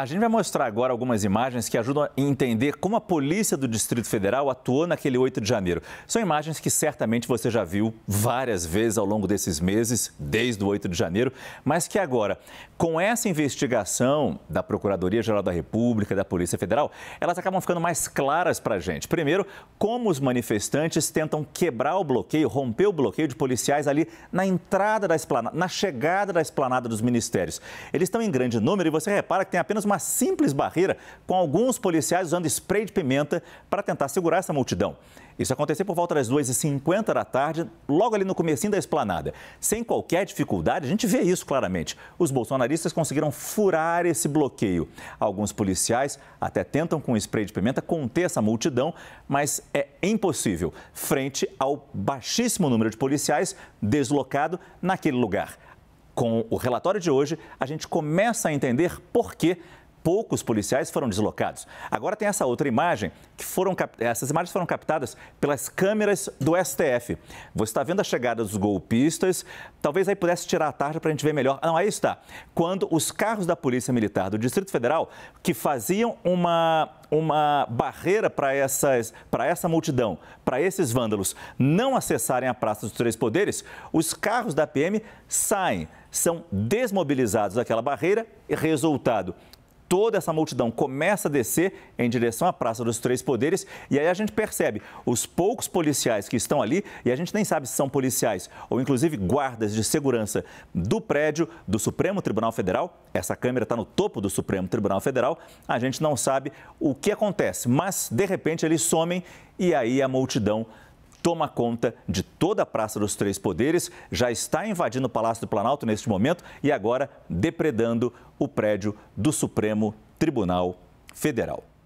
A gente vai mostrar agora algumas imagens que ajudam a entender como a polícia do Distrito Federal atuou naquele 8 de janeiro. São imagens que certamente você já viu várias vezes ao longo desses meses, desde o 8 de janeiro, mas que agora, com essa investigação da Procuradoria-Geral da República, da Polícia Federal, elas acabam ficando mais claras para a gente. Primeiro, como os manifestantes tentam quebrar o bloqueio, romper o bloqueio de policiais ali na entrada da esplanada, na chegada da esplanada dos ministérios. Eles estão em grande número e você repara que tem apenas uma simples barreira, com alguns policiais usando spray de pimenta para tentar segurar essa multidão. Isso aconteceu por volta das 2h50 da tarde, logo ali no comecinho da esplanada. Sem qualquer dificuldade, a gente vê isso claramente. Os bolsonaristas conseguiram furar esse bloqueio. Alguns policiais até tentam com spray de pimenta conter essa multidão, mas é impossível, frente ao baixíssimo número de policiais deslocado naquele lugar. Com o relatório de hoje, a gente começa a entender por que poucos policiais foram deslocados. Agora tem essa outra imagem, que foram essas imagens foram captadas pelas câmeras do STF. Você está vendo a chegada dos golpistas, talvez aí pudesse tirar a tarja para a gente ver melhor. Não, aí está. Quando os carros da Polícia Militar do Distrito Federal, que faziam uma, uma barreira para essa multidão, para esses vândalos não acessarem a Praça dos Três Poderes, os carros da PM saem, são desmobilizados daquela barreira e resultado, toda essa multidão começa a descer em direção à Praça dos Três Poderes e aí a gente percebe os poucos policiais que estão ali e a gente nem sabe se são policiais ou inclusive guardas de segurança do prédio do Supremo Tribunal Federal. Essa câmera está no topo do Supremo Tribunal Federal. A gente não sabe o que acontece, mas de repente eles somem e aí a multidão toma conta de toda a Praça dos Três Poderes, já está invadindo o Palácio do Planalto neste momento e agora depredando o prédio do Supremo Tribunal Federal.